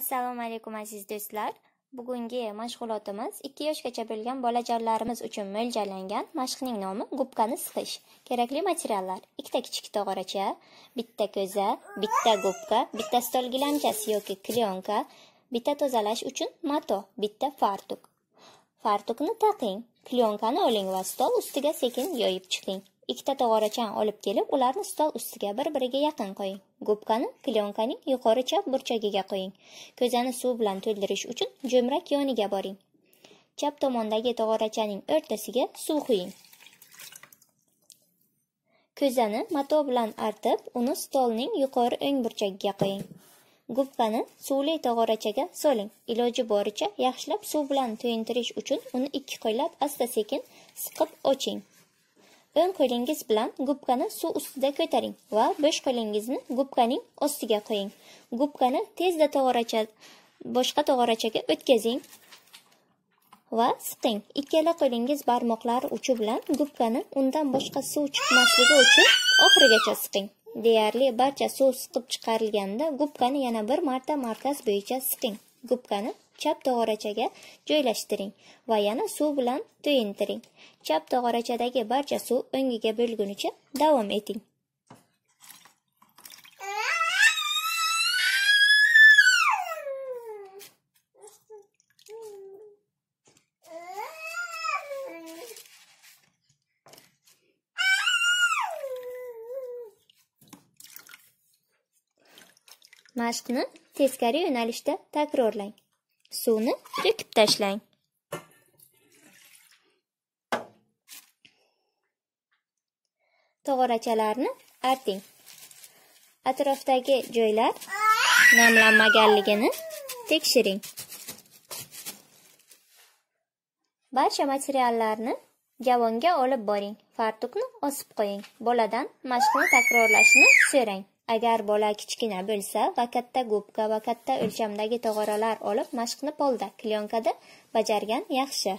assalomu alaykum aziz do'stlar bugungi mashg'ulotimiz ikki yoshgacha bo'lgan bolajonlarimiz uchun mo'ljallangan mashqning nomi gubkani siqish kerakli materiallar ikkita kichik tog'oracha bitta ko'za bitta gubka bitta stol gilamchasi yoki klyonka bitta tozalash uchun mato bitta fartuk fartukni taqing klyonkani oling va stol ustiga sekin yoyib chiqing ikkita tog'orachani olib kelib ularni stol ustiga bir biriga yaqin qo'ying gubkani klyonkaning yuqori chap burchagiga qo'ying ko'zani suv bilan to'ldirish uchun jo'mrak yoniga boring chap tomondagi tog'orachaning o'rtasiga suv quying ko'zani mato bilan artib uni stolning yuqori o'ng burchagiga qo'ying gubkani suvli tog'orachaga soling iloji boricha yaxshilab suv bilan to'yintirish uchun uni ikki qo'llab asta sekin siqib oching O'ng qo'lingiz bilan gubkani suv ustida ko'taring va bo'sh qo'lingizni gubkaning ostiga qo'ying. Gubkani tezda tog'oracha boshqa tog'orachaga o'tkazing va siqing. Ikkala qo'lingiz barmoqlari uchi bilan gubkani undan boshqa suv chiqmasligi uchun oxirigacha siqing. Deyarli barcha suv siqib chiqarilganda gubkani yana bir marta markaz bo'yicha siqing. gubkani chap tog'orachaga joylashtiring va yana suv bilan to'yintiring chap tog'orachadagi barcha suv o'ngiga bo'lgunicha davom eting Mashqni teskari yo'nalishda takrorlang. Suvni to'kib tashlang. Tog'orachalarni arting. Atrofdagi joylar namlanmaganligini tekshiring. Barcha materiallarni javonga olib boring. Fartukni osib qo'ying. Boladan mashqni takrorlashni so'rang. agar bola kichkina bo'lsa va katta gubka va katta o'lchamdagi tog'oralar olib mashqni polda klyonkada bajargan yaxshi